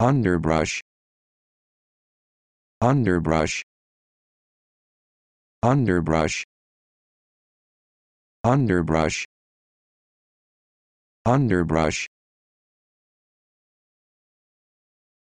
underbrush underbrush underbrush underbrush underbrush